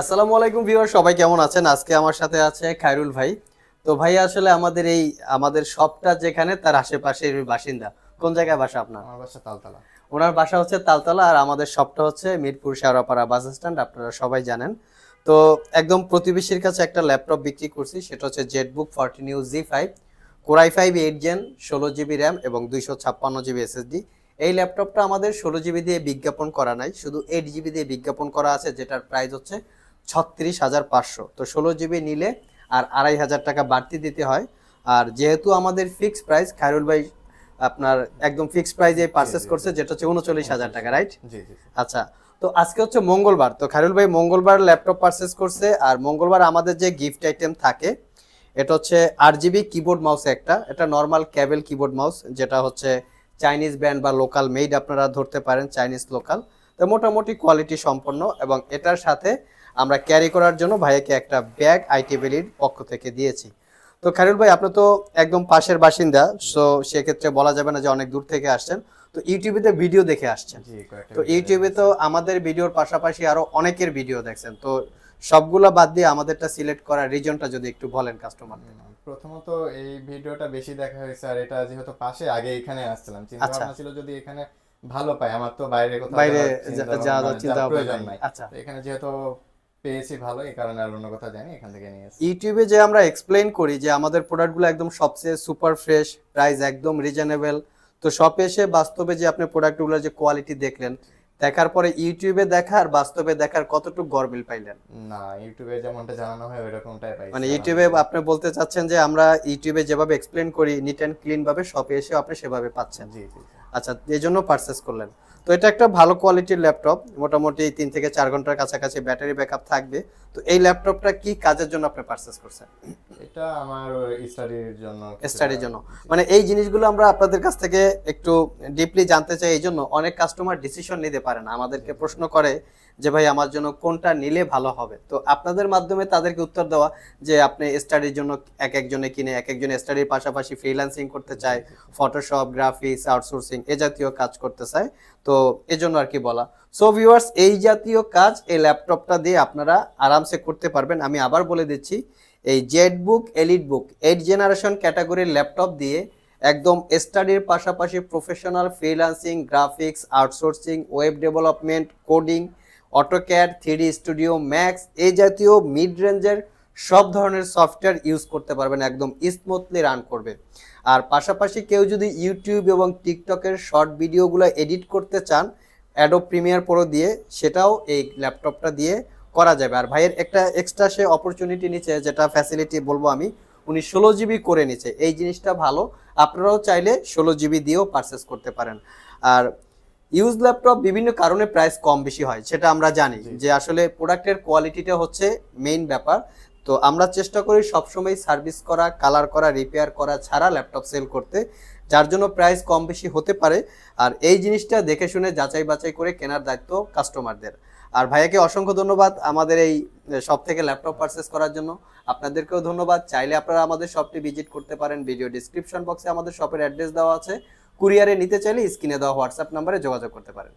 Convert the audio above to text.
আসসালামু আলাইকুম ভিউয়ার সবাই কেমন আছেন আজকে আমার সাথে আছে খায়রুল ভাই তো ভাই আসলে আমাদের এই আমাদের সবটা যেখানে তার আশেপাশে বাসিন্দা কোন জায়গায় বাসা আপনার আমার বাসা তালতলা ওনার বাসা হচ্ছে তালতলা আর আমাদের সবটা হচ্ছে মিরপুর শাহরাপাড়া বাস স্ট্যান্ড আপনারা সবাই জানেন তো একদম প্রতিবেশীর কাছে একটা ল্যাপটপ বিক্রি করছি সেটা হচ্ছে ZBook forty new G five core i five eight gen ষোলো জিবি র্যাম এবং দুইশো ছাপ্পান্ন জিবি এসএসডি এই ল্যাপটপটা আমাদের ষোলো জিবি দিয়ে বিজ্ঞাপন করা নাই শুধু এইট জিবি দিয়ে বিজ্ঞাপন করা আছে যেটার প্রাইস হচ্ছে ছত্রিশ হাজার পাঁচশো তো ষোলো জিবি নিলে আর আড়াই হাজার টাকা বাড়তি দিতে হয় আর যেহেতু আমাদের ফিক্স প্রাইস খায়রুল ভাই আপনার একদম ফিক্স প্রাইজে পারচেস করছে যেটা হচ্ছে উনচল্লিশ হাজার টাকা রাইট আচ্ছা তো আজকে হচ্ছে মঙ্গলবার তো খায়রুল ভাই মঙ্গলবার ল্যাপটপ পারচেস করছে আর মঙ্গলবার আমাদের যে গিফট আইটেম থাকে এটা হচ্ছে আর জিবি কিবোর্ড মাউস একটা এটা নর্মাল ক্যাবেল কিবোর্ড মাউস যেটা হচ্ছে চাইনিজ ব্র্যান্ড বা লোকাল মেড আপনারা ধরতে পারেন চাইনিজ লোকাল তো মোটামুটি কোয়ালিটি সম্পন্ন এবং এটার সাথে আমরা ক্যারি করার জন্য ভাইয়াকে একটা ব্যাগ আইটি ভ্যালির পক্ষ থেকে দিয়েছি তো খারুল ভাই আপনি তো একদম পাশের বাসিন্দা সো সেক্ষেত্রে বলা যাবে না যে অনেক দূর থেকে আসছেন তো ইউটিউবে ভিডিও দেখে আসছেন তো ইউটিউবে তো আমাদের ভিডিওর পাশাপাশি আরো অনেকের ভিডিও দেখছেন তো সবগুলা বাদ দিয়ে আমাদেরটা সিলেক্ট করার রিজনটা যদি একটু বলেন কাস্টমারদের প্রথমত এই ভিডিওটা বেশি দেখা হয়েছে আর এটা যেহেতু পাশে আগে এখানে আসছিলাম চিন্তা আচ্ছা। ভাবনা ছিল যদি এখানে ভালো পাই আমার তো বাইরে কোথাও বাইরে যাওয়ার চিন্তা প্রয়োজন নাই আচ্ছা এখানে যেহেতু পেয়েছি ভালো এই কারণে আর অন্য কথা জানি এখান থেকে নিয়ে ইউটিউবে যে আমরা এক্সপ্লেইন করি যে আমাদের প্রোডাক্টগুলো একদম সবচেয়ে সুপার ফ্রেশ প্রাইস একদম রিজনেবল তো সব এসে বাস্তবে যে আপনি প্রোডাক্টগুলোর যে কোয়ালিটি দেখলেন দেখার পরে ইউটিউবে দেখা আর বাস্তবে দেখার কতটুকু গরমিল পাইলেন না ইউটিউবে যেমনটা জানানো হয় ওইরকমটাই পাই মানে ইউটিউবে আপনি বলতে চাচ্ছেন যে আমরা ইউটিউবে যেভাবে এক্সপ্লেন করি নিট অ্যান্ড ক্লিন ভাবে সব এসে আপনি সেভাবে পাচ্ছেন জি জি আচ্ছা এই জন্য পারচেস করলেন তো এটা একটা ভালো কোয়ালিটির ল্যাপটপ মোটামুটি তিন থেকে চার ঘন্টার কাছাকাছি ব্যাটারি ব্যাকআপ থাকবে তো এই ল্যাপটপটা কি কাজের জন্য আপনি পারচেস করছেন এটা আমার স্টাডির জন্য স্টাডির জন্য মানে এই জিনিসগুলো আমরা আপনাদের কাছ থেকে একটু ডিপলি জানতে চাই এই জন্য অনেক কাস্টমার ডিসিশন নিতে পারে না আমাদেরকে প্রশ্ন করে যে ভাই আমার জন্য কোনটা নিলে ভালো হবে তো আপনাদের মাধ্যমে তাদেরকে উত্তর দেওয়া যে আপনি স্টাডির জন্য এক একজনে কিনে এক একজনে স্টাডির পাশাপাশি ফ্রিল্যান্সিং করতে চায় ফটোশপ গ্রাফিক্স আউটসোর্সিং এ জাতীয় কাজ করতে চায় তো এজন্য আর কি বলা সো ভিউয়ার্স এই জাতীয় কাজ এই ল্যাপটপটা দিয়ে আপনারা আরামসে করতে পারবেন আমি আবার বলে দিচ্ছি এই ZBook EliteBook eight generation ক্যাটাগরির ল্যাপটপ দিয়ে একদম স্টাডির পাশাপাশি professional freelancing graphics outsourcing web development coding AutoCAD three D studio max এই জাতীয় মিড রেঞ্জের সব ধরনের সফটওয়্যার ইউজ করতে পারবেন একদম স্মুথলি রান করবে আর পাশাপাশি কেউ যদি ইউটিউব এবং টিকটকের শর্ট ভিডিওগুলো এডিট করতে চান অ্যাডো প্রিমিয়ার পরও দিয়ে সেটাও এই ল্যাপটপটা দিয়ে করা যাবে আর ভাইয়ের একটা এক্সট্রা সে অপরচুনিটি নিচ্ছে যেটা ফ্যাসিলিটি বলবো আমি উনি ষোলো জিবি করে নিচ্ছে এই জিনিসটা ভালো আপনারাও চাইলে ষোলো জিবি দিয়েও পারচেস করতে পারেন আর ইউজ ল্যাপটপ বিভিন্ন কারণে প্রাইস কম বেশি হয় সেটা আমরা জানি যে আসলে প্রোডাক্টের কোয়ালিটিটা হচ্ছে মেইন ব্যাপার তো আমরা চেষ্টা করি সবসময় সার্ভিস করা কালার করা রিপেয়ার করা ছাড়া ল্যাপটপ সেল করতে যার জন্য প্রাইস কম বেশি হতে পারে আর এই জিনিসটা দেখে শুনে যাচাই বাছাই করে কেনার দায়িত্ব কাস্টমারদের আর ভাইয়াকে অসংখ্য ধন্যবাদ আমাদের এই সব থেকে ল্যাপটপ পারচেস করার জন্য আপনাদেরকেও ধন্যবাদ চাইলে আপনারা আমাদের শপটি ভিজিট করতে পারেন ভিডিও ডিসক্রিপশন বক্সে আমাদের শপের অ্যাড্রেস দেওয়া আছে কুরিয়ারে নিতে চাইলে স্ক্রিনে দেওয়া হোয়াটসঅ্যাপ নাম্বারে যোগাযোগ করতে পারেন